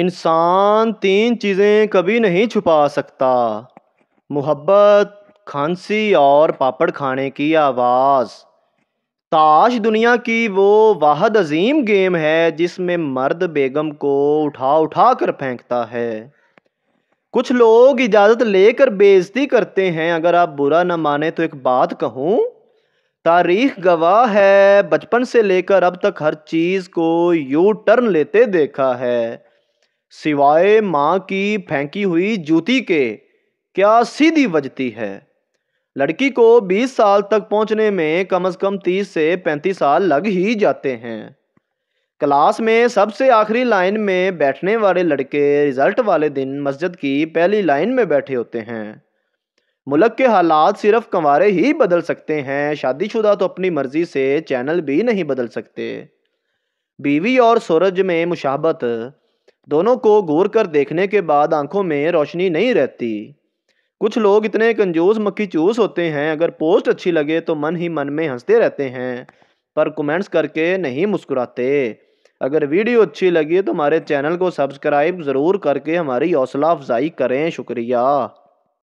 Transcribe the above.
इंसान तीन चीज़ें कभी नहीं छुपा सकता मोहब्बत खांसी और पापड़ खाने की आवाज़ ताश दुनिया की वो वाहद अजीम गेम है जिसमें मर्द बेगम को उठा उठा कर फेंकता है कुछ लोग इजाज़त लेकर बेइज्जती करते हैं अगर आप बुरा ना माने तो एक बात कहूँ तारीख गवाह है बचपन से लेकर अब तक हर चीज़ को यू टर्न लेते देखा है सिवाय माँ की फेंकी हुई जूती के क्या सीधी बजती है लड़की को 20 साल तक पहुँचने में कम से कम 30 से 35 साल लग ही जाते हैं क्लास में सबसे आखिरी लाइन में बैठने वाले लड़के रिजल्ट वाले दिन मस्जिद की पहली लाइन में बैठे होते हैं मुल्क के हालात सिर्फ कंवारे ही बदल सकते हैं शादीशुदा तो अपनी मर्जी से चैनल भी नहीं बदल सकते बीवी और सूरज में मुशाबत दोनों को घूर कर देखने के बाद आंखों में रोशनी नहीं रहती कुछ लोग इतने कंजूस मक्खी चूस होते हैं अगर पोस्ट अच्छी लगे तो मन ही मन में हंसते रहते हैं पर कमेंट्स करके नहीं मुस्कुराते अगर वीडियो अच्छी लगी तो हमारे चैनल को सब्सक्राइब ज़रूर करके हमारी हौसला अफजाई करें शुक्रिया